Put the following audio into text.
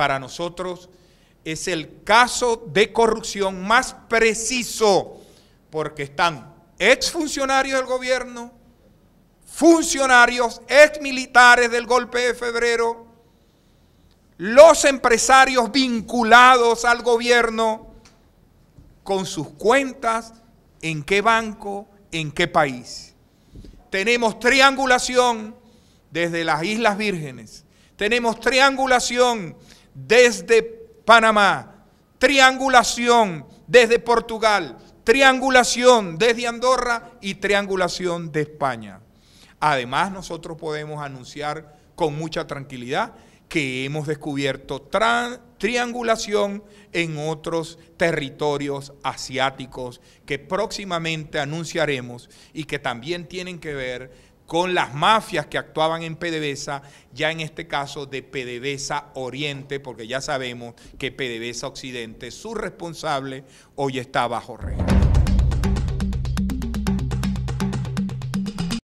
para nosotros es el caso de corrupción más preciso, porque están exfuncionarios del gobierno, funcionarios exmilitares del golpe de febrero, los empresarios vinculados al gobierno con sus cuentas, en qué banco, en qué país. Tenemos triangulación desde las Islas Vírgenes, tenemos triangulación desde Panamá, triangulación desde Portugal, triangulación desde Andorra y triangulación de España. Además, nosotros podemos anunciar con mucha tranquilidad que hemos descubierto triangulación en otros territorios asiáticos que próximamente anunciaremos y que también tienen que ver con las mafias que actuaban en PDVSA, ya en este caso de PDVSA Oriente, porque ya sabemos que PDVSA Occidente, su responsable, hoy está bajo régimen.